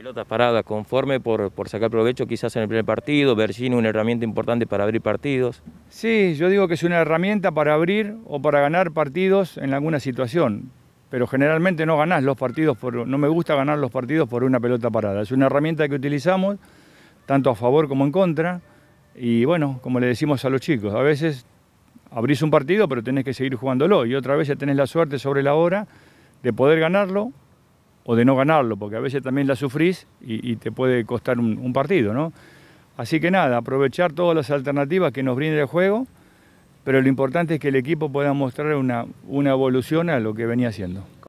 Pelotas paradas, conforme por, sacar provecho quizás en el primer partido, Bergino una herramienta importante para abrir partidos. Sí, yo digo que es una herramienta para abrir o para ganar partidos en alguna situación, pero generalmente no ganás los partidos, por, no me gusta ganar los partidos por una pelota parada. Es una herramienta que utilizamos tanto a favor como en contra y bueno, como le decimos a los chicos, a veces abrís un partido pero tenés que seguir jugándolo y otra vez ya tenés la suerte sobre la hora de poder ganarlo o de no ganarlo, porque a veces también la sufrís y, te puede costar un, partido, ¿no? Así que nada, aprovechar todas las alternativas que nos brinde el juego, pero lo importante es que el equipo pueda mostrar una evolución a lo que venía haciendo.